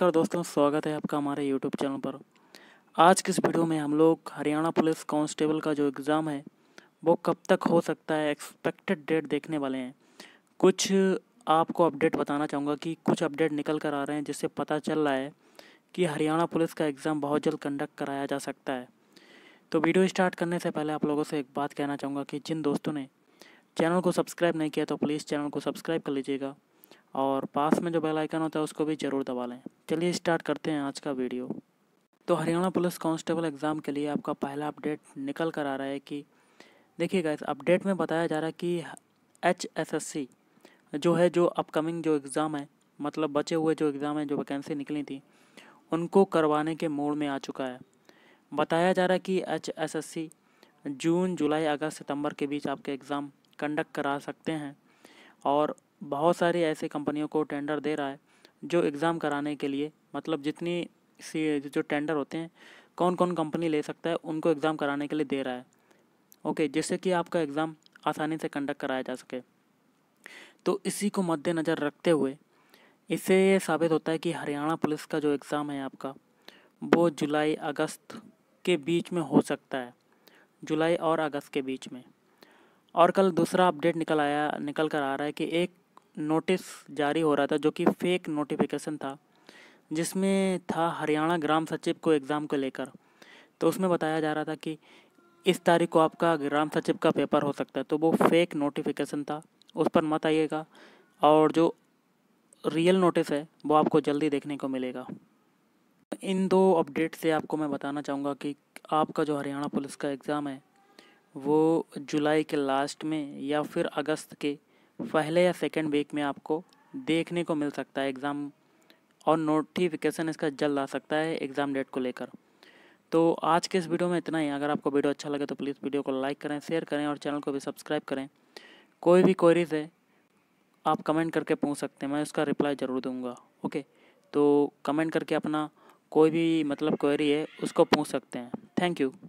नमस्कार दोस्तों स्वागत है आपका हमारे यूट्यूब चैनल पर आज के इस वीडियो में हम लोग हरियाणा पुलिस कांस्टेबल का जो एग्ज़ाम है वो कब तक हो सकता है एक्सपेक्टेड डेट देखने वाले हैं कुछ आपको अपडेट बताना चाहूँगा कि कुछ अपडेट निकल कर आ रहे हैं जिससे पता चल रहा है कि हरियाणा पुलिस का एग्ज़ाम बहुत जल्द कंडक्ट कराया जा सकता है तो वीडियो स्टार्ट करने से पहले आप लोगों से एक बात कहना चाहूँगा कि जिन दोस्तों ने चैनल को सब्सक्राइब नहीं किया तो प्लीज़ चैनल को सब्सक्राइब कर लीजिएगा और पास में जो बेल आइकन होता है उसको भी ज़रूर दबा लें चलिए स्टार्ट करते हैं आज का वीडियो तो हरियाणा पुलिस कांस्टेबल एग्ज़ाम के लिए आपका पहला अपडेट निकल कर आ रहा है कि देखिएगा इस अपडेट में बताया जा रहा है कि एच एस एस सी जो है जो अपकमिंग जो एग्ज़ाम है मतलब बचे हुए जो एग्ज़ाम है जो वैकेंसी निकली थी उनको करवाने के मोड़ में आ चुका है बताया जा रहा है कि एच एस एस सी जून जुलाई अगस्त सितंबर के बीच आपके एग्ज़ाम कंडक्ट करा सकते हैं और बहुत सारी ऐसे कंपनियों को टेंडर दे रहा है जो एग्ज़ाम कराने के लिए मतलब जितनी सी जो टेंडर होते हैं कौन कौन कंपनी ले सकता है उनको एग्ज़ाम कराने के लिए दे रहा है ओके जिससे कि आपका एग्ज़ाम आसानी से कंडक्ट कराया जा सके तो इसी को मद्देनज़र रखते हुए इससे ये साबित होता है कि हरियाणा पुलिस का जो एग्ज़ाम है आपका वो जुलाई अगस्त के बीच में हो सकता है जुलाई और अगस्त के बीच में और कल दूसरा अपडेट निकल आया निकल कर आ रहा है कि एक नोटिस जारी हो रहा था जो कि फेक नोटिफिकेशन था जिसमें था हरियाणा ग्राम सचिव को एग्ज़ाम को लेकर तो उसमें बताया जा रहा था कि इस तारीख को आपका ग्राम सचिव का पेपर हो सकता है तो वो फेक नोटिफिकेशन था उस पर मत आइएगा और जो रियल नोटिस है वो आपको जल्दी देखने को मिलेगा इन दो अपडेट से आपको मैं बताना चाहूँगा कि आपका जो हरियाणा पुलिस का एग्ज़ाम है वो जुलाई के लास्ट में या फिर अगस्त के पहले या सेकेंड वीक में आपको देखने को मिल सकता है एग्ज़ाम और नोटिफिकेशन इसका जल्द आ सकता है एग्ज़ाम डेट को लेकर तो आज के इस वीडियो में इतना ही अगर आपको वीडियो अच्छा लगे तो प्लीज़ वीडियो को लाइक करें शेयर करें और चैनल को भी सब्सक्राइब करें कोई भी क्वेरीज है आप कमेंट करके पूछ सकते हैं मैं उसका रिप्लाई ज़रूर दूंगा ओके तो कमेंट करके अपना कोई भी मतलब क्वेरी है उसको पूछ सकते हैं थैंक यू